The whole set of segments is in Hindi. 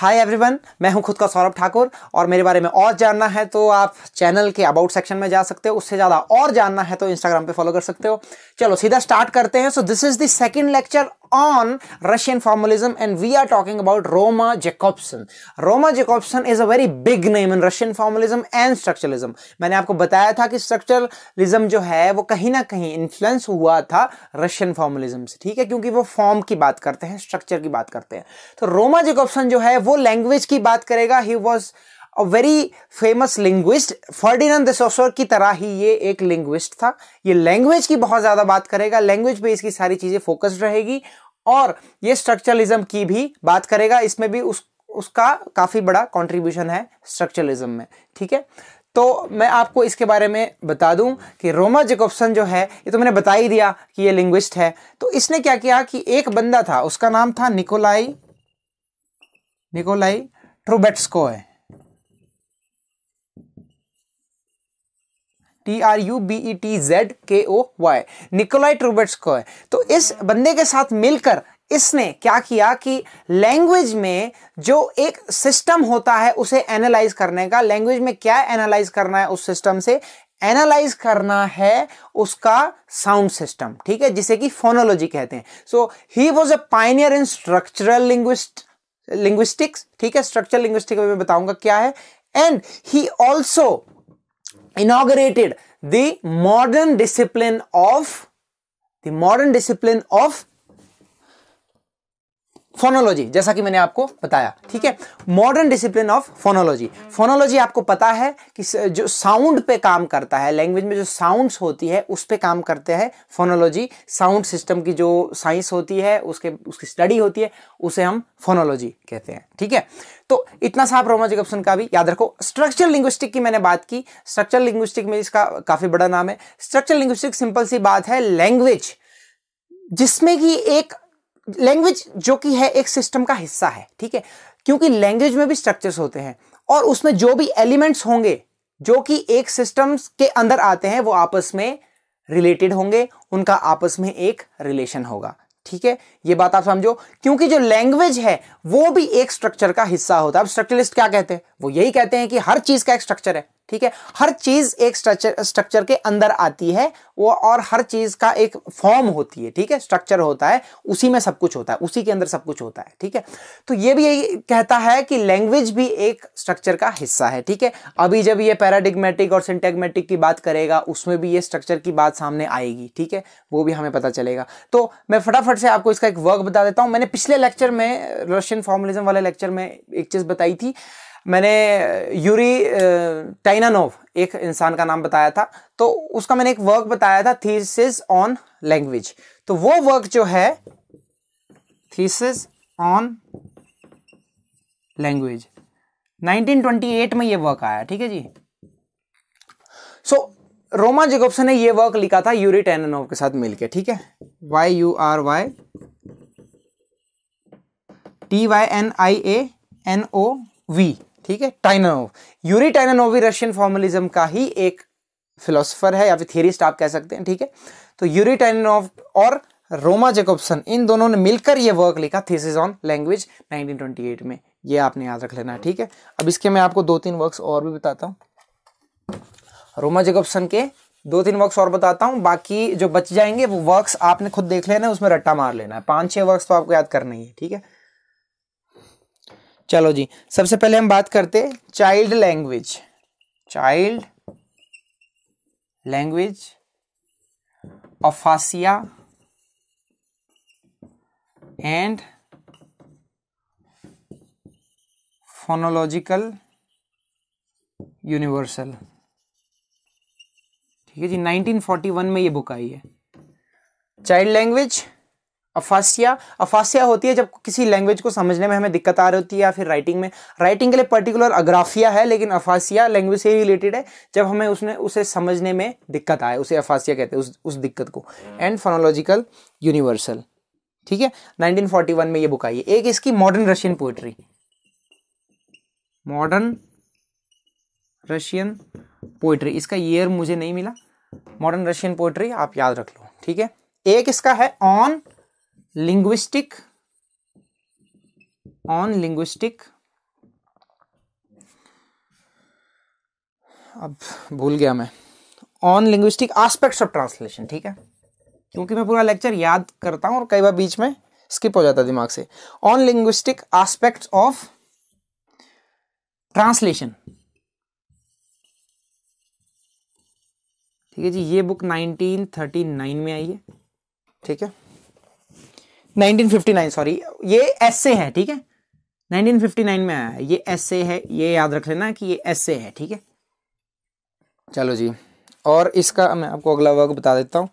हाय एवरीवन मैं हूं खुद का सौरभ ठाकुर और मेरे बारे में और जानना है तो आप चैनल के अबाउट सेक्शन में जा सकते हो उससे ज़्यादा और जानना है तो इंस्टाग्राम पे फॉलो कर सकते हो चलो सीधा स्टार्ट करते हैं so this is the second lecture on Russian formalism and we are talking about Roman Jacobson. Roman Jacobson is a very big name in Russian formalism and structuralism मैंने आपको बताया था कि स्ट्रक्चरलिज्म जो है वो कहीं ना कहीं इन्फ्लुएंस हुआ था रशियन फॉर्मुलिज्म से ठीक है क्योंकि वो फॉर्म की बात करते हैं स्ट्रक्चर की बात करते हैं तो रोमा जेकॉप्सन जो है वो वो लैंग्वेज की बात करेगा he was a very famous linguist Ferdinand de Saussure की तरह ही ये एक लिंग्विस्ट था ये लैंग्वेज की बहुत ज़्यादा बात करेगा लैंग्वेज पे इसकी सारी चीज़ें फोकस्ड रहेगी और ये स्ट्रक्चरलिज्म की भी बात करेगा इसमें भी उस उसका काफ़ी बड़ा कंट्रीब्यूशन है स्ट्रक्चरलिज्म में ठीक है तो मैं आपको इसके बारे में बता दूं कि रोमा जेकोबसन जो है ये तो मैंने बता ही दिया कि ये लिंग्विस्ट है तो इसने क्या किया कि एक बंदा था उसका नाम था निकोलाई निकोलाई ट्रूबेट्सको है T R U B E T Z K O Y Nikolai Trubetzkoy है तो इस बंदे के साथ मिलकर इसने क्या किया कि लैंग्वेज में जो एक सिस्टम होता है उसे एनालाइज करने का लैंग्वेज में क्या एनालाइज करना है उस सिस्टम से एनालाइज करना है उसका साउंड सिस्टम ठीक है जिसे कि फोनोलॉजी कहते हैं so he was a pioneer in structural linguist linguistics ठीक है स्ट्रक्चर लिंग्विस्टिक में बताऊंगा क्या है and he also inaugurated the modern discipline of the modern discipline of phonology जैसा कि मैंने आपको बताया ठीक है modern discipline of phonology phonology आपको पता है कि जो साउंड पे काम करता है लैंग्वेज में जो साउंड्स होती है उस पे काम करते हैं फोनोलॉजी साउंड सिस्टम की जो साइंस होती है उसके उसकी स्टडी होती है उसे हम फोनोलॉजी कहते हैं ठीक है तो इतना सा आप रोमाजिक ऑप्शन का भी याद रखो स्ट्रक्चरल लिंग्विस्टिक की मैंने बात की स्ट्रक्चरल लिंग्विस्टिक में इसका काफी बड़ा नाम है स्ट्रक्चरल लिंग्विस्टिक सिंपल सी बात है लैंग्वेज जिसमें कि एक लैंग्वेज जो कि है एक सिस्टम का हिस्सा है ठीक है क्योंकि लैंग्वेज में भी स्ट्रक्चर्स होते हैं और उसमें जो भी एलिमेंट्स होंगे जो कि एक सिस्टम के अंदर आते हैं वो आपस में रिलेटेड होंगे उनका आपस में एक रिलेशन होगा ठीक है ये बात आप समझो क्योंकि जो लैंग्वेज है वो भी एक स्ट्रक्चर का हिस्सा होता है अब स्ट्रक्चरलिस्ट क्या कहते हैं वो यही कहते हैं कि हर चीज का एक स्ट्रक्चर है ठीक है हर चीज एक स्ट्रक्चर स्ट्रक्चर के अंदर आती है वो और हर चीज का एक फॉर्म होती है ठीक है स्ट्रक्चर होता है उसी में सब कुछ होता है उसी के अंदर सब कुछ होता है ठीक है तो ये भी यही कहता है कि लैंग्वेज भी एक स्ट्रक्चर का हिस्सा है ठीक है अभी जब ये पैराडिग्मेटिक और सिंटेगमेटिक की बात करेगा उसमें भी ये स्ट्रक्चर की बात सामने आएगी ठीक है वो भी हमें पता चलेगा तो मैं फटाफट से आपको इसका एक वर्क बता देता हूँ मैंने पिछले लेक्चर में रशियन फॉर्मुलिज्म वाले लेक्चर में एक चीज बताई थी मैंने यूरी टाइनानोव एक इंसान का नाम बताया था तो उसका मैंने एक वर्क बताया था थीसिस ऑन लैंग्वेज तो वो वर्क जो है थीसिस ऑन लैंग्वेज 1928 में ये वर्क आया ठीक है जी सो so, रोमा जेकोब्सन ने ये वर्क लिखा था यूरी टेनोव के साथ मिलके ठीक है Y U R Y T Y N I A N O V ठीक है टाइनोव यूरी टाइनानोव भी रशियन फॉर्मलिज्म का ही एक फिलोसफर है या फिर थियरिस्ट आप कह सकते हैं ठीक है तो यूरी टाइनोव और रोमा जेकोबसन इन दोनों ने मिलकर यह वर्क लिखा थीसिस ऑन लैंग्वेज 1928 में यह आपने याद रख लेना है ठीक है अब इसके मैं आपको दो तीन वर्क्स और भी बताता हूं रोमा जेकोबसन के दो तीन वर्क्स और बताता हूँ बाकी जो बच जाएंगे वो वर्क्स आपने खुद देख लेना है उसमें रट्टा मार लेना है पांच छह वर्क्स तो आपको याद करना ही है ठीक है चलो जी सबसे पहले हम बात करते child language child language aphasia and phonological universal ठीक है जी 1941 में ये बुक आई है चाइल्ड लैंग्वेज अफासिया अफासिया होती है जब किसी लैंग्वेज को समझने में हमें दिक्कत आ रही होती है या फिर राइटिंग में राइटिंग के लिए पर्टिकुलर अग्राफिया है लेकिन अफासिया लैंग्वेज से रिलेटेड है जब हमें उसने उसे समझने में दिक्कत आए उसे अफासिया कहते हैं उस उस दिक्कत को एंड फोनोलॉजिकल यूनिवर्सल ठीक है 1941 में ये बुक आई है एक इसकी modern Russian poetry modern Russian poetry इसका ईयर मुझे नहीं मिला मॉडर्न रशियन पोइट्री आप याद रख लो ठीक है एक इसका है ऑन लिंग्विस्टिक ऑन लिंग्विस्टिक अब भूल गया मैं on linguistic aspects of translation ठीक है क्योंकि मैं पूरा लेक्चर याद करता हूं और कई बार बीच में स्किप हो जाता दिमाग से on linguistic aspects of translation ठीक है जी ये बुक 1939 में आई है ठीक है 1959 सॉरी ये ऐसे है ठीक है 1959 में आया ये ऐसे है ये याद रख लेना कि ये ऐसे है ठीक है चलो जी और इसका मैं आपको अगला वर्क बता देता हूँ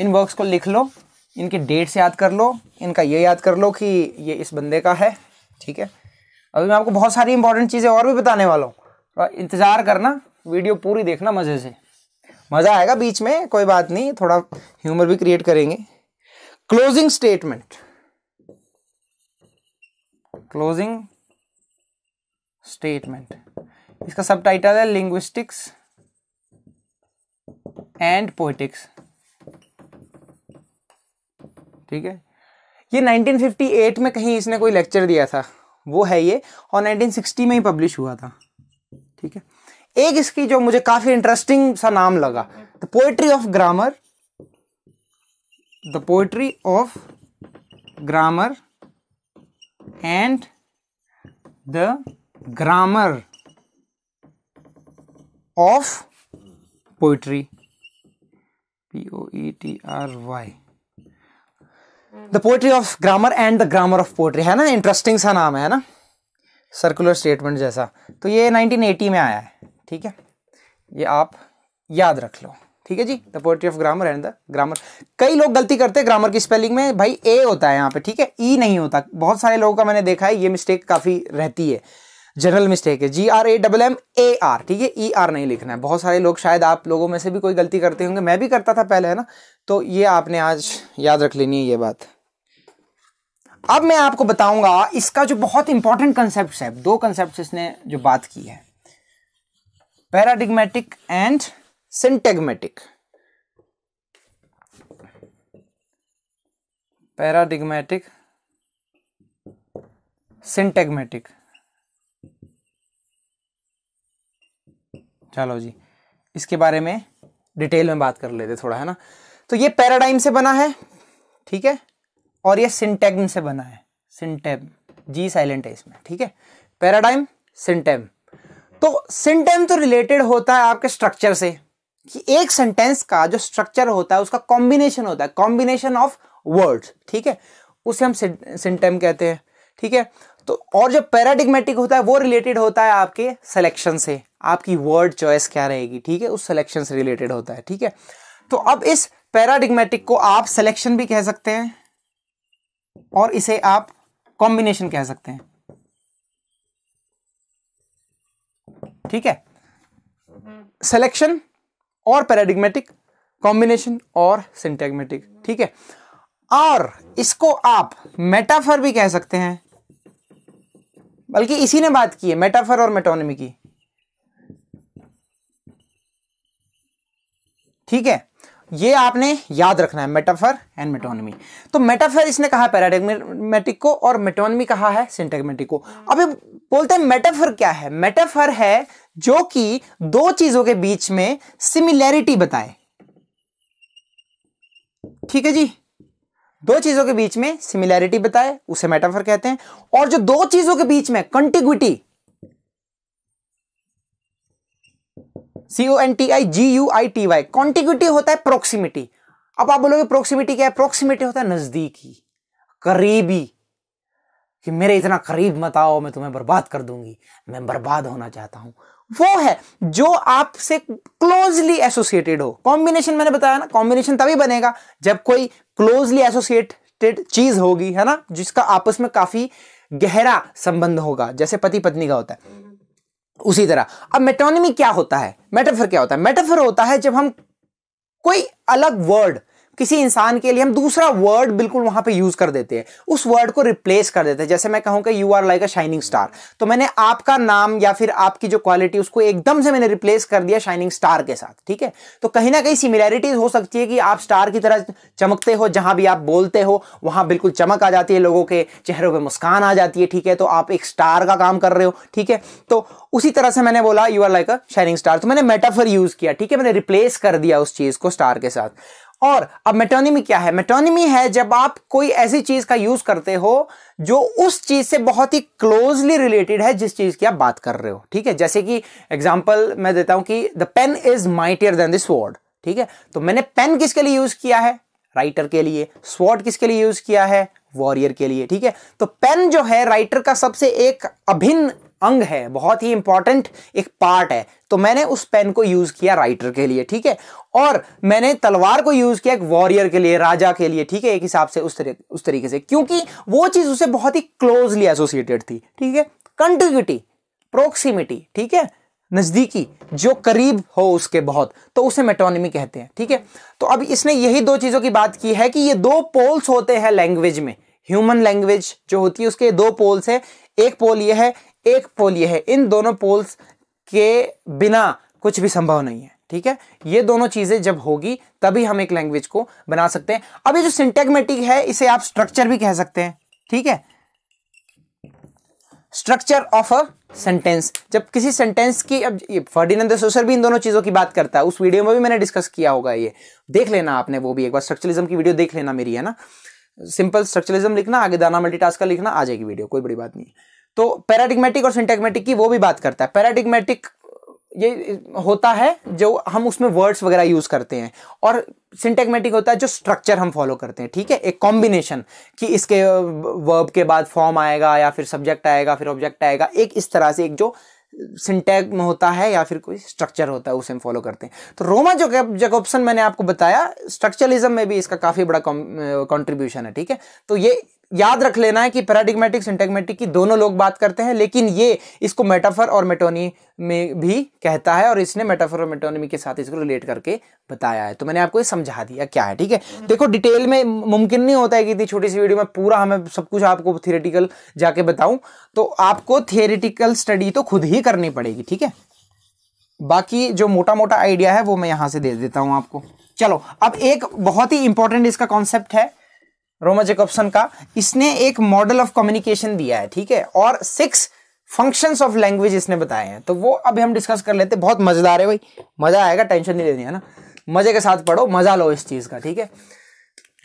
इन वर्क्स को लिख लो इनकी डेट्स याद कर लो इनका ये याद कर लो कि ये इस बंदे का है ठीक है अभी मैं आपको बहुत सारी इंपॉर्टेंट चीज़ें और भी बताने वाला हूँ इंतज़ार करना वीडियो पूरी देखना मज़े से मज़ा आएगा बीच में कोई बात नहीं थोड़ा ह्यूमर भी क्रिएट करेंगे क्लोजिंग स्टेटमेंट क्लोजिंग स्टेटमेंट इसका सब टाइटल है लिंग्विस्टिक्स एंड पोइटिक्स ठीक है ये 1958 में कहीं इसने कोई लेक्चर दिया था वो है ये और 1960 में ही पब्लिश हुआ था ठीक है एक इसकी जो मुझे काफी इंटरेस्टिंग सा नाम लगा the poetry of grammar the poetry of grammar and the grammar of poetry P O E T R Y the poetry of grammar and the grammar of poetry है ना इंटरेस्टिंग सा नाम है ना सर्कुलर स्टेटमेंट जैसा तो ये 1980 में आया है ठीक है ये आप याद रख लो ठीक है जी the poetry of grammar and the grammar कई लोग गलती करते हैं ग्रामर की स्पेलिंग में भाई ए होता है यहाँ पे ठीक है ई e नहीं होता बहुत सारे लोगों का मैंने देखा है ये मिस्टेक काफ़ी रहती है जनरल मिस्टेक है G R A double M A R ठीक है ई e आर नहीं लिखना है बहुत सारे लोग शायद आप लोगों में से भी कोई गलती करते होंगे मैं भी करता था पहले है ना तो ये आपने आज याद रख लेनी है ये बात अब मैं आपको बताऊंगा इसका जो बहुत इंपॉर्टेंट कंसेप्ट है दो कंसेप्ट इसने जो बात की है paradigmatic and syntagmatic paradigmatic syntagmatic चलो जी इसके बारे में डिटेल में बात कर लेते थोड़ा है ना तो ये पैराडाइम से बना है ठीक है और ये सिंटेग्म से बना है सिंटेम जी साइलेंट है इसमें ठीक है पैराडाइम सिंटेम तो सेंटेंस तो रिलेटेड होता है आपके स्ट्रक्चर से कि एक सेंटेंस का जो स्ट्रक्चर होता है उसका कॉम्बिनेशन होता है कॉम्बिनेशन ऑफ वर्ड्स ठीक है उसे हम सिंटेम कहते हैं ठीक है तो और जो पैराडिग्मेटिक होता है वो रिलेटेड होता है आपके सिलेक्शन से आपकी वर्ड चॉइस क्या रहेगी ठीक है उस सिलेक्शन से रिलेटेड होता है ठीक है तो अब इस पैराडिग्मेटिक को आप सिलेक्शन भी कह सकते हैं और इसे आप कॉम्बिनेशन कह सकते हैं ठीक है सेलेक्शन और पैराडिग्मेटिक कॉम्बिनेशन और सिंटेगमेटिक ठीक है और इसको आप मेटाफर भी कह सकते हैं बल्कि इसी ने बात की है मेटाफर और मेटोनमी की ठीक है ये आपने याद रखना है मेटाफर एंड मेटोनमी तो मेटाफर इसने कहा पैराडिग्मेटिक को और मेटोनमी कहा है सिंटेगमेटिक को अभी बोलते हैं मेटाफर क्या है मेटाफर है जो कि दो चीजों के बीच में सिमिलैरिटी बताए ठीक है जी दो चीजों के बीच में सिमिलैरिटी बताए उसे मेटाफर कहते हैं और जो दो चीजों के बीच में contiguity C O N T I G U I T Y contiguitive होता है प्रोक्सीमिटी अब आप बोलोगे प्रोक्सीमिटी क्या है प्रोक्सीमिटी होता है नजदीकी करीबी कि मेरे इतना करीब मत आओ मैं तुम्हें बर्बाद कर दूंगी मैं बर्बाद होना चाहता हूं वो है जो आपसे क्लोजली एसोसिएटेड हो कॉम्बिनेशन मैंने बताया ना कॉम्बिनेशन तभी बनेगा जब कोई क्लोजली एसोसिएटेड चीज होगी है ना जिसका आपस में काफी गहरा संबंध होगा जैसे पति पत्नी का होता है उसी तरह अब मेटोनिमी क्या होता है मेटाफर क्या होता है मेटाफर होता है जब हम कोई अलग वर्ड किसी इंसान के लिए हम दूसरा वर्ड बिल्कुल वहां पे यूज कर देते हैं उस वर्ड को रिप्लेस कर देते हैं जैसे मैं कहूँ कि you are like a shining star तो मैंने आपका नाम या फिर आपकी जो क्वालिटी उसको एकदम से मैंने रिप्लेस कर दिया शाइनिंग स्टार के साथ ठीक है तो कहीं ना कहीं सिमिलैरिटीज हो सकती है कि आप स्टार की तरह चमकते हो जहां भी आप बोलते हो वहां बिल्कुल चमक आ जाती है लोगों के चेहरों पर मुस्कान आ जाती है ठीक है तो आप एक स्टार का काम कर रहे हो ठीक है तो उसी तरह से मैंने बोला you are like a shining star तो मैंने मेटाफर यूज किया ठीक है मैंने रिप्लेस कर दिया उस चीज को स्टार के साथ और अब मेटोनिमी क्या है मेटोनिमी है जब आप कोई ऐसी चीज का यूज करते हो जो उस चीज से बहुत ही क्लोजली रिलेटेड है जिस चीज की आप बात कर रहे हो ठीक है जैसे कि एग्जाम्पल मैं देता हूं कि the pen is mightier than this word ठीक है तो मैंने पेन किसके लिए यूज किया है राइटर के लिए स्वॉर्ड किसके लिए यूज किया है वॉरियर के लिए ठीक है तो पेन जो है राइटर का सबसे एक अभिन्न अंग है बहुत ही इंपॉर्टेंट एक पार्ट है तो मैंने उस पेन को यूज किया राइटर के लिए ठीक है और मैंने तलवार को यूज किया एक वॉरियर के लिए राजा के लिए ठीक है एक हिसाब से उस तरीके उस तरीके से क्योंकि वो चीज उसे बहुत ही क्लोजली एसोसिएटेड थी ठीक है कंटिग्यूटी प्रोक्सीमिटी ठीक है नजदीकी जो करीब हो उसके बहुत तो उसे मेटोनिमी कहते हैं ठीक है तो अब इसने यही दो चीजों की बात की है कि ये दो पोल्स होते हैं लैंग्वेज में ह्यूमन लैंग्वेज जो होती है उसके दो पोल्स है एक पोल ये है एक पोल ये है इन दोनों पोल्स के बिना कुछ भी संभव नहीं है ठीक है ये दोनों चीजें जब होगी तभी हम एक लैंग्वेज को बना सकते हैं अब ये जो सिंटेगमेटिक है इसे आप स्ट्रक्चर भी कह सकते हैं ठीक है स्ट्रक्चर ऑफ अ सेंटेंस जब किसी सेंटेंस की अब फर्डिनंद सोसर भी इन दोनों चीज़ों की बात करता है उस वीडियो में भी मैंने डिस्कस किया होगा ये देख लेना आपने वो भी एक बार स्ट्रक्चरलिज्म की वीडियो देख लेना मेरी है ना सिंपल स्ट्रक्चरलिज्म लिखना आगे दाना का लिखना आ जाएगी वीडियो कोई बड़ी बात नहीं तो पैराडिग्मेटिक और सिंटेगमेटिक की वो भी बात करता है पैराडिग्मेटिक ये होता है जो हम उसमें वर्ड्स वगैरह यूज़ करते हैं और सिंटेगमेटिक होता है जो स्ट्रक्चर हम फॉलो करते हैं ठीक है एक कॉम्बिनेशन कि इसके वर्ब के बाद फॉर्म आएगा या फिर सब्जेक्ट आएगा फिर ऑब्जेक्ट आएगा एक इस तरह से एक जो सिंटैग में होता है या फिर कोई स्ट्रक्चर होता है उसे हम फॉलो करते हैं तो रोमा जो जैकोबसन मैंने आपको बताया स्ट्रक्चरलिज्म में भी इसका काफ़ी बड़ा कॉन्ट्रीब्यूशन है ठीक है तो ये याद रख लेना है कि पैराडिग्मेटिक सिंटेगमेटिक की दोनों लोग बात करते हैं लेकिन ये इसको मेटाफर और मेटोनी में भी कहता है और इसने मेटाफर और मेटोनमी के साथ इसको रिलेट करके बताया है तो मैंने आपको ये समझा दिया क्या है ठीक है हम्म। देखो डिटेल में मुमकिन नहीं होता है कि इतनी छोटी सी वीडियो में पूरा हमें सब कुछ आपको थियरेटिकल जाके बताऊं तो आपको थियोरेटिकल स्टडी तो खुद ही करनी पड़ेगी ठीक है बाकी जो मोटा मोटा आइडिया है वो मैं यहां से दे देता हूं आपको चलो अब एक बहुत ही इंपॉर्टेंट इसका कॉन्सेप्ट है रोमा ऑप्शन का इसने एक मॉडल ऑफ कम्युनिकेशन दिया है ठीक है और सिक्स फंक्शंस ऑफ लैंग्वेज इसने बताए हैं तो वो अभी हम डिस्कस कर लेते बहुत मजेदार है भाई मजा आएगा टेंशन नहीं लेनी है ना मजे के साथ पढ़ो मजा लो इस चीज का ठीक है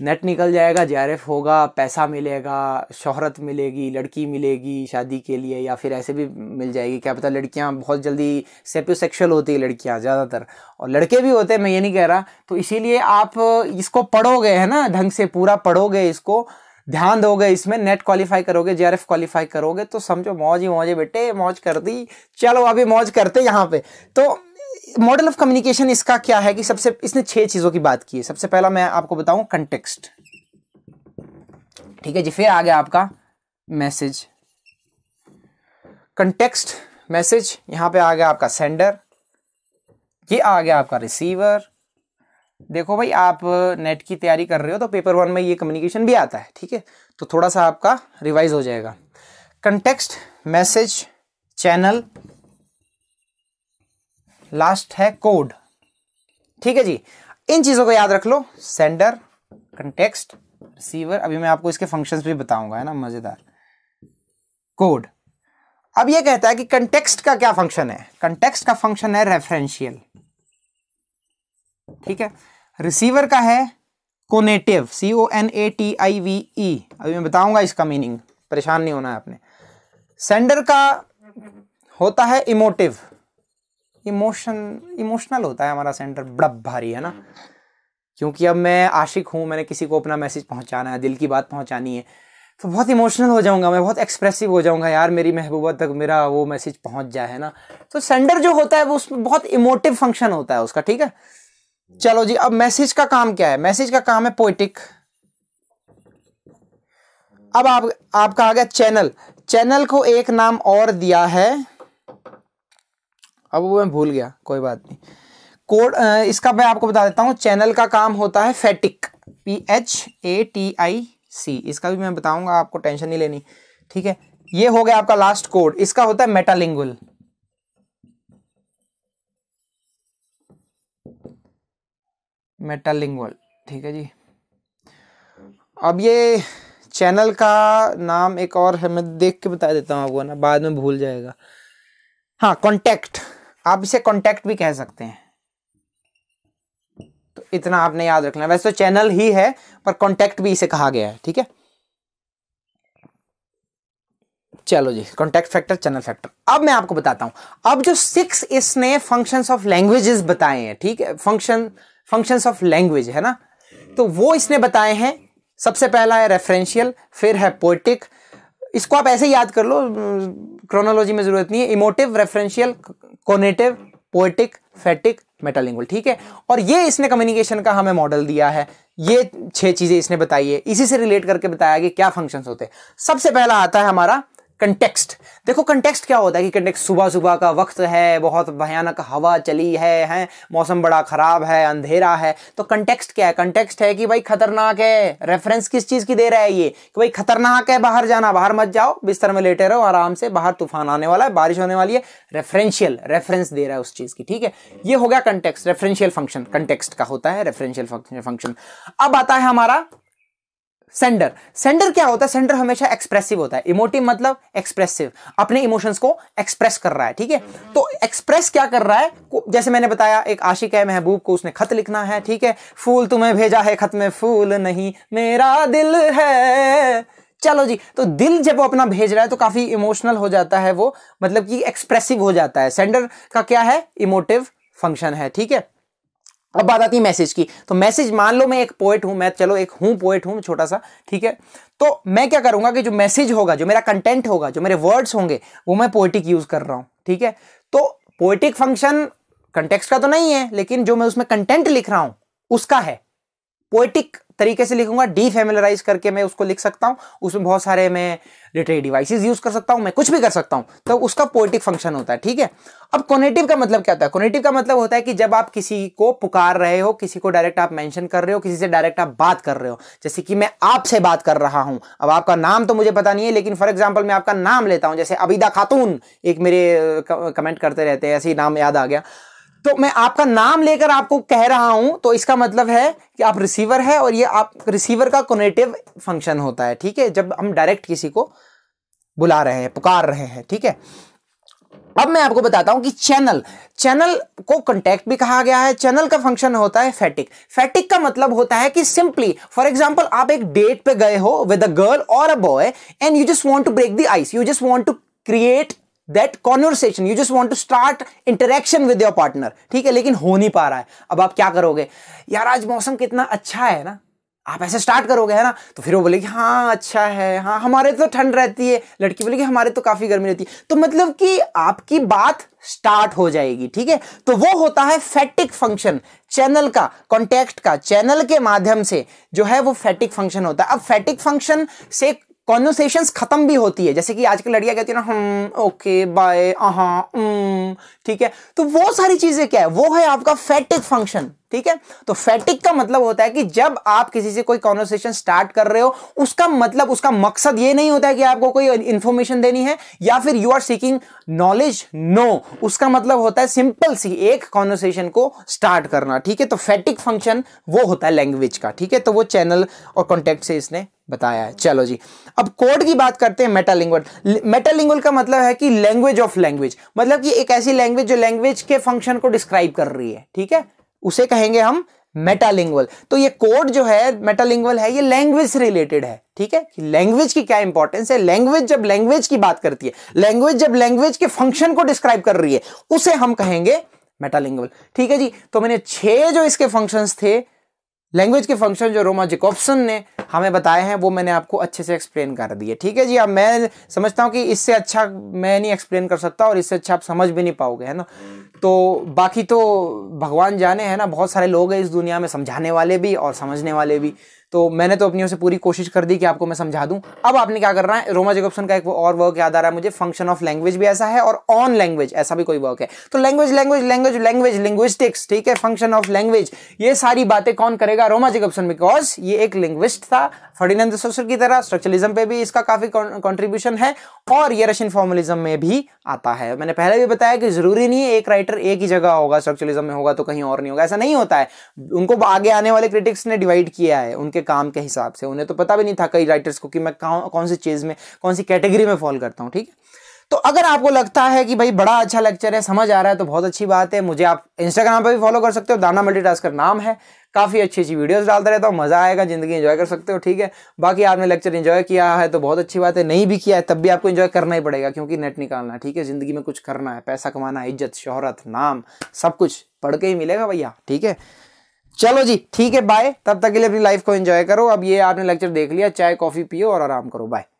नेट निकल जाएगा जे होगा पैसा मिलेगा शोहरत मिलेगी लड़की मिलेगी शादी के लिए या फिर ऐसे भी मिल जाएगी क्या पता लड़कियां बहुत जल्दी सेप्योसेक्शुअल होती है लड़कियां ज़्यादातर और लड़के भी होते हैं मैं ये नहीं कह रहा तो इसीलिए आप इसको पढ़ोगे है ना ढंग से पूरा पढ़ोगे इसको ध्यान दोगे इसमें नेट क्वालिफाई करोगे जे क्वालिफाई करोगे तो समझो मौज ही मौजे बेटे मौज कर दी चलो अभी मौज करते यहाँ पे तो मॉडल ऑफ कम्युनिकेशन इसका क्या है कि सबसे इसने छह चीजों की बात की है सबसे पहला मैं आपको बताऊं कंटेक्स्ट ठीक है जी फिर आ गया आपका मैसेज कंटेक्स्ट मैसेज यहां पे आ गया आपका सेंडर ये आ गया आपका रिसीवर देखो भाई आप नेट की तैयारी कर रहे हो तो पेपर वन में ये कम्युनिकेशन भी आता है ठीक है तो थोड़ा सा आपका रिवाइज हो जाएगा कंटेक्स्ट मैसेज चैनल लास्ट है कोड ठीक है जी इन चीज़ों को याद रख लो सेंडर कंटेक्स्ट रिसीवर अभी मैं आपको इसके फंक्शंस भी बताऊंगा है ना मज़ेदार कोड अब ये कहता है कि कंटेक्स्ट का क्या फंक्शन है कंटेक्स्ट का फंक्शन है रेफरेंशियल ठीक है रिसीवर का है conative C O N A T I V E अभी मैं बताऊंगा इसका मीनिंग परेशान नहीं होना है आपने सेंडर का होता है इमोटिव इमोशन इमोशनल होता है हमारा सेंटर बड़ा भारी है ना क्योंकि अब मैं आशिक हूँ मैंने किसी को अपना मैसेज पहुँचाना है दिल की बात पहुँचानी है तो बहुत इमोशनल हो जाऊंगा मैं बहुत एक्सप्रेसिव हो जाऊंगा यार मेरी महबूबा तक मेरा वो मैसेज पहुंच जाए है ना तो सेंडर जो होता है वो उसमें बहुत इमोटिव फंक्शन होता है उसका ठीक है चलो जी अब मैसेज का काम क्या है मैसेज का काम है पोइटिक अब आप आपका आ गया चैनल चैनल को एक नाम और दिया है अब वो मैं भूल गया कोई बात नहीं कोड इसका मैं आपको बता देता हूँ चैनल का काम होता है phatic P H A T I C इसका भी मैं बताऊंगा आपको टेंशन नहीं लेनी ठीक है ये हो गया आपका लास्ट कोड इसका होता है मेटालिंगुल मेटालिंगुअल ठीक है जी अब ये चैनल का नाम एक और है मैं देख के बता देता हूँ आपको ना बाद में भूल जाएगा हाँ कॉन्टैक्ट आप इसे कॉन्टैक्ट भी कह सकते हैं तो इतना आपने याद रखना वैसे तो चैनल ही है पर कॉन्टैक्ट भी इसे कहा गया है ठीक है चलो जी कॉन्टैक्ट फैक्टर चैनल फैक्टर अब मैं आपको बताता हूं अब जो सिक्स इसने फंक्शंस ऑफ लैंग्वेजेस बताए हैं ठीक है फंक्शन फंक्शंस ऑफ लैंग्वेज है ना तो वो इसने बताए हैं सबसे पहला है रेफरेंशियल फिर है पोइटिक इसको आप ऐसे याद कर लो क्रोनोलॉजी में जरूरत नहीं है emotive referential conative poetic phatic metalingual ठीक है और ये इसने कम्युनिकेशन का हमें मॉडल दिया है ये छह चीजें इसने बताई है इसी से रिलेट करके बताया कि क्या फंक्शंस होते हैं सबसे पहला आता है हमारा कंटेक्स्ट देखो कंटेक्स्ट क्या होता है कि कंटेक्स्ट सुबह सुबह का वक्त है बहुत भयानक हवा चली है हैं मौसम बड़ा ख़राब है अंधेरा है तो कंटेक्स्ट क्या है कंटेक्स्ट है कि भाई खतरनाक है रेफरेंस किस चीज़ की दे रहा है ये कि भाई खतरनाक है बाहर जाना बाहर मत जाओ बिस्तर में लेटे रहो आराम से बाहर तूफान आने वाला है बारिश होने वाली है रेफरेंशियल रेफरेंस दे रहा है उस चीज़ की ठीक है ये हो गया कंटेक्स रेफरेंशियल फंक्शन कंटेक्स्ट का होता है रेफरेंशियल फंक्शन अब आता है हमारा सेंडर सेंडर क्या होता है सेंडर हमेशा एक्सप्रेसिव होता है इमोटिव मतलब एक्सप्रेसिव अपने इमोशंस को एक्सप्रेस कर रहा है ठीक है हम्म। तो एक्सप्रेस क्या कर रहा है जैसे मैंने बताया एक आशिक है महबूब को उसने खत लिखना है ठीक है फूल तुम्हें भेजा है खत में फूल नहीं मेरा दिल है चलो जी तो दिल जब वो अपना भेज रहा है तो काफी इमोशनल हो जाता है वो मतलब कि एक्सप्रेसिव हो जाता है सेंडर का क्या है इमोटिव फंक्शन है ठीक है अब बात आती है मैसेज की तो मैसेज मान लो मैं एक पोएट हूं मैं चलो एक हूं पोएट हूं छोटा सा ठीक है तो मैं क्या करूंगा कि जो मैसेज होगा जो मेरा कंटेंट होगा जो मेरे वर्ड्स होंगे वो मैं पोएटिक यूज कर रहा हूं ठीक है तो पोएटिक फंक्शन कंटेक्स्ट का तो नहीं है लेकिन जो मैं उसमें कंटेंट लिख रहा हूं उसका है पोएटिक तरीके से लिखूंगा डी फेमिलराइज करके मैं उसको लिख सकता हूं उसमें बहुत सारे मैं लिटरेरी डिवाइसेस यूज कर सकता हूं मैं कुछ भी कर सकता हूं तो उसका पोइटिक फंक्शन होता है ठीक है अब कोनेटिव का मतलब क्या होता है कोनेटिव का मतलब होता है कि जब आप किसी को पुकार रहे हो किसी को डायरेक्ट आप मैंशन कर रहे हो किसी से डायरेक्ट आप बात कर रहे हो जैसे कि मैं आपसे बात कर रहा हूं अब आपका नाम तो मुझे पता नहीं है लेकिन फॉर एग्जाम्पल मैं आपका नाम लेता हूं जैसे अबिदा खातून एक मेरे कमेंट करते रहते हैं ऐसे ही नाम याद आ गया तो मैं आपका नाम लेकर आपको कह रहा हूं तो इसका मतलब है कि आप रिसीवर है और ये आप रिसीवर का कोनेटिव फंक्शन होता है ठीक है जब हम डायरेक्ट किसी को बुला रहे हैं पुकार रहे हैं ठीक है अब मैं आपको बताता हूं कि चैनल चैनल को कंटेक्ट भी कहा गया है चैनल का फंक्शन होता है फैटिक फैटिक का मतलब होता है कि सिंपली फॉर एग्जांपल आप एक डेट पे गए हो विद अ गर्ल और a boy and you just want to break the ice you just want to create that conversation you just want to start interaction with your partner ठीक है लेकिन हो नहीं पा रहा है अब आप क्या करोगे यार आज मौसम कितना अच्छा है ना आप ऐसे स्टार्ट करोगे है ना तो फिर वो कि हाँ अच्छा है हाँ हमारे तो ठंड रहती है लड़की बोलेगी हमारे तो काफी गर्मी रहती है तो मतलब कि आपकी बात स्टार्ट हो जाएगी ठीक है तो वो होता है फैटिक फंक्शन चैनल का कॉन्टेक्ट का चैनल के माध्यम से जो है वो फैटिक फंक्शन होता है अब फैटिक फंक्शन से कॉन्वर्सेशन खत्म भी होती है जैसे कि आजकल लड़िया कहती है ना हम ओके बाय आहा ठीक है तो वो सारी चीजें क्या है वो है आपका फैटिक फंक्शन ठीक है तो फैटिक का मतलब होता है कि जब आप किसी से कोई कॉन्वर्सेशन स्टार्ट कर रहे हो उसका मतलब उसका मकसद ये नहीं होता है कि आपको कोई इंफॉर्मेशन देनी है या फिर यू आर सीकिंग नॉलेज नो उसका मतलब होता है सिंपल सी एक कॉन्वर्सेशन को स्टार्ट करना ठीक है तो फैटिक फंक्शन वो होता है लैंग्वेज का ठीक है तो वो चैनल और कॉन्टेक्ट से इसने बताया है चलो जी अब कोड की बात करते हैं मेटालिंगुअल मेटालिंगुअल का मतलब है कि लैंग्वेज ऑफ लैंग्वेज मतलब कि एक ऐसी लैंग्वेज जो लैंग्वेज के फंक्शन को डिस्क्राइब कर रही है ठीक है उसे कहेंगे हम मेटालिंगुअल तो ये कोड जो है मेटालिंगुअल है ये लैंग्वेज से रिलेटेड है ठीक है कि लैंग्वेज की क्या इंपॉर्टेंस है लैंग्वेज जब लैंग्वेज की बात करती है लैंग्वेज जब लैंग्वेज के फंक्शन को डिस्क्राइब कर रही है उसे हम कहेंगे मेटालिंगुअल ठीक है जी तो मैंने छह जो इसके फंक्शंस थे लैंग्वेज के फंक्शन जो रोमा जिकॉप्सन ने हमें बताए हैं वो मैंने आपको अच्छे से एक्सप्लेन कर दिए ठीक है जी अब मैं समझता हूँ कि इससे अच्छा मैं नहीं एक्सप्लेन कर सकता और इससे अच्छा आप समझ भी नहीं पाओगे है ना तो बाकी तो भगवान जाने है ना बहुत सारे लोग हैं इस दुनिया में समझाने वाले भी और समझने वाले भी तो मैंने तो अपनी से पूरी कोशिश कर दी कि आपको मैं समझा दूं अब आपने क्या करना है रोमा जेकबसन का एक और वर्क याद आ रहा है मुझे फंक्शन ऑफ लैंग्वेज भी ऐसा है और ऑन लैंग्वेज ऐसा भी कोई वर्क है तो language language language language linguistics ठीक है फंक्शन ऑफ लैंग्वेज ये सारी बातें कौन करेगा रोमा जेकबसन बिकॉज ये एक लिंग्विस्ट था फर्डिनंद की तरह स्ट्रक्चरलिज्म पे भी इसका काफी कॉन्ट्रीब्यूशन है और ये रशियन फॉर्मलिज्म में भी आता है मैंने पहले भी बताया कि जरूरी नहीं है एक राइटर एक ही जगह होगा स्ट्रक्चरलिज्म में होगा तो कहीं और नहीं होगा ऐसा नहीं होता है उनको आगे आने वाले क्रिटिक्स ने डिवाइड किया है उनके उनके काम के हिसाब से उन्हें तो पता भी नहीं था कई राइटर्स को कि मैं कौन सी चीज़ में कौन सी कैटेगरी में फॉल करता हूँ ठीक है तो अगर आपको लगता है कि भाई बड़ा अच्छा लेक्चर है समझ आ रहा है तो बहुत अच्छी बात है मुझे आप इंस्टाग्राम पर भी फॉलो कर सकते हो दाना मल्टीटास्कर नाम है काफ़ी अच्छी अच्छी वीडियोस डालता रहता हूँ मज़ा आएगा ज़िंदगी एंजॉय कर सकते हो ठीक है बाकी आपने लेक्चर एंजॉय किया है तो बहुत अच्छी बात है नहीं भी किया है तब भी आपको एंजॉय करना ही पड़ेगा क्योंकि नेट निकालना ठीक है ज़िंदगी में कुछ करना है पैसा कमाना है इज्जत शोहरत नाम सब कुछ पढ़ के ही मिलेगा भैया ठीक है चलो जी ठीक है बाय तब तक के लिए अपनी लाइफ को एंजॉय करो अब ये आपने लेक्चर देख लिया चाय कॉफी पियो और आराम करो बाय